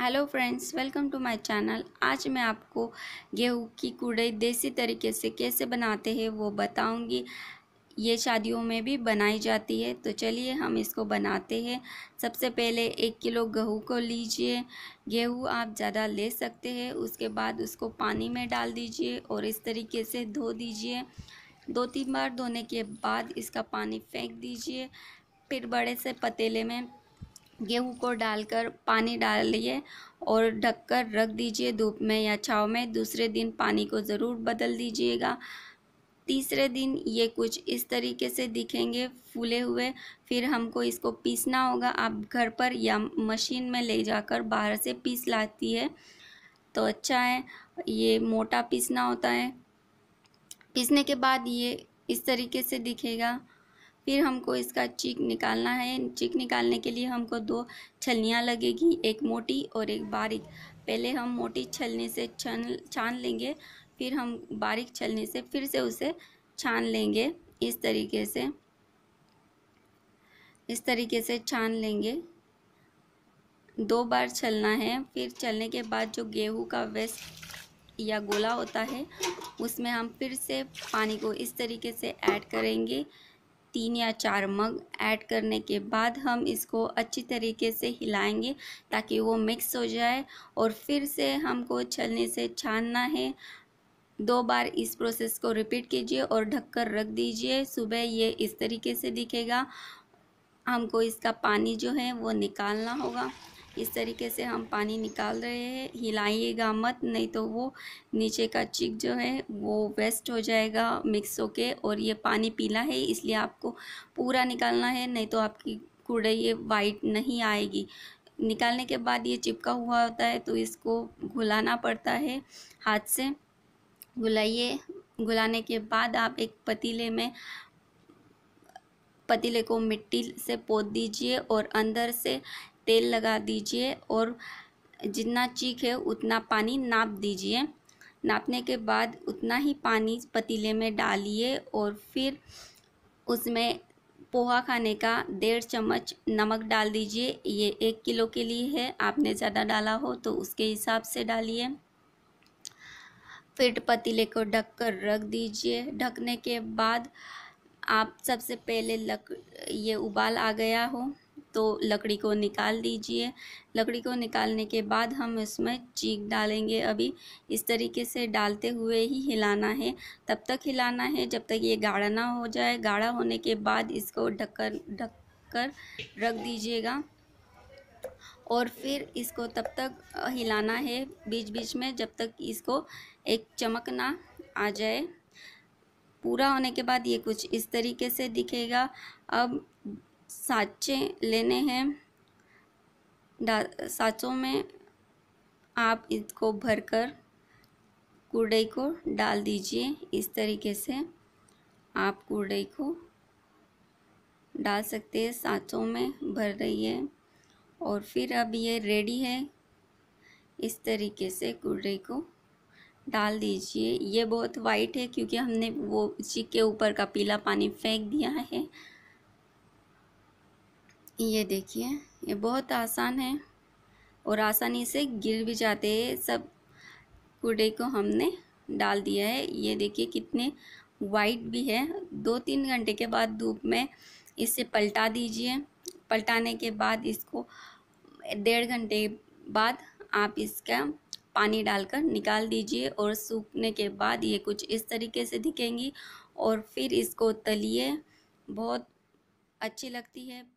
hello friends welcome to my channel आज मैं आपको गेहूं की कुड़ई देसी तरीके से कैसे बनाते हैं वो बताऊंगी ये शादियों में भी बनाई जाती है तो चलिए हम इसको बनाते हैं सबसे पहले एक किलो गेहूं को लीजिए गेहूं आप ज़्यादा ले सकते हैं उसके बाद उसको पानी में डाल दीजिए और इस तरीके से धो दीजिए दो तीन बार धोने के बाद इसका पानी फेंक दीजिए फिर बड़े से पतीले में गेहूँ को डालकर पानी डालिए और ढककर रख दीजिए धूप में या छाव में दूसरे दिन पानी को ज़रूर बदल दीजिएगा तीसरे दिन ये कुछ इस तरीके से दिखेंगे फूले हुए फिर हमको इसको पीसना होगा आप घर पर या मशीन में ले जाकर बाहर से पीस लाती है तो अच्छा है ये मोटा पीसना होता है पीसने के बाद ये इस तरीके से दिखेगा फिर हमको इसका चीक निकालना है चीक निकालने के लिए हमको दो छलनियाँ लगेगी एक मोटी और एक बारीक पहले हम मोटी छलनी से छन छान लेंगे फिर हम बारीक छलनी से फिर से उसे छान लेंगे इस तरीके से इस तरीके से छान लेंगे दो बार छलना है फिर छलने के बाद जो गेहूं का वेस्ट या गोला होता है उसमें हम फिर से पानी को इस तरीके से ऐड करेंगे तीन या चार मग ऐड करने के बाद हम इसको अच्छी तरीके से हिलाएंगे ताकि वो मिक्स हो जाए और फिर से हमको छलने से छानना है दो बार इस प्रोसेस को रिपीट कीजिए और ढककर रख दीजिए सुबह ये इस तरीके से दिखेगा हमको इसका पानी जो है वो निकालना होगा इस तरीके से हम पानी निकाल रहे हैं हिलाइएगा मत नहीं तो वो नीचे का चिक जो है वो वेस्ट हो जाएगा मिक्स होके और ये पानी पीला है इसलिए आपको पूरा निकालना है नहीं तो आपकी कूड़े ये वाइट नहीं आएगी निकालने के बाद ये चिपका हुआ होता है तो इसको घुलाना पड़ता है हाथ से घुलाइए घुलाने के बाद आप एक पतीले में पतीले को मिट्टी से पोत दीजिए और अंदर से तेल लगा दीजिए और जितना चीख है उतना पानी नाप दीजिए नापने के बाद उतना ही पानी पतीले में डालिए और फिर उसमें पोहा खाने का डेढ़ चम्मच नमक डाल दीजिए ये एक किलो के लिए है आपने ज़्यादा डाला हो तो उसके हिसाब से डालिए फिर पतीले को ढक कर रख दीजिए ढकने के बाद आप सबसे पहले लक ये उबाल आ गया हो तो लकड़ी को निकाल दीजिए लकड़ी को निकालने के बाद हम इसमें चीक डालेंगे अभी इस तरीके से डालते हुए ही हिलाना है तब तक हिलाना है जब तक ये गाढ़ा ना हो जाए गाढ़ा होने के बाद इसको ढककर ढक कर रख दीजिएगा और फिर इसको तब तक हिलाना है बीच बीच में जब तक इसको एक चमक ना आ जाए पूरा होने के बाद ये कुछ इस तरीके से दिखेगा अब साँचे लेने हैं साँचों में आप इसको भरकर कूड़े को डाल दीजिए इस तरीके से आप कूड़े को डाल सकते हैं साँचों में भर रही है और फिर अब ये रेडी है इस तरीके से कूड़े को डाल दीजिए ये बहुत वाइट है क्योंकि हमने वो उसी के ऊपर का पीला पानी फेंक दिया है ये देखिए ये बहुत आसान है और आसानी से गिर भी जाते हैं सब कूड़े को हमने डाल दिया है ये देखिए कितने वाइट भी है दो तीन घंटे के बाद धूप में इसे पलटा दीजिए पलटाने के बाद इसको डेढ़ घंटे बाद आप इसका पानी डालकर निकाल दीजिए और सूखने के बाद ये कुछ इस तरीके से दिखेंगी और फिर इसको तलिए बहुत अच्छी लगती है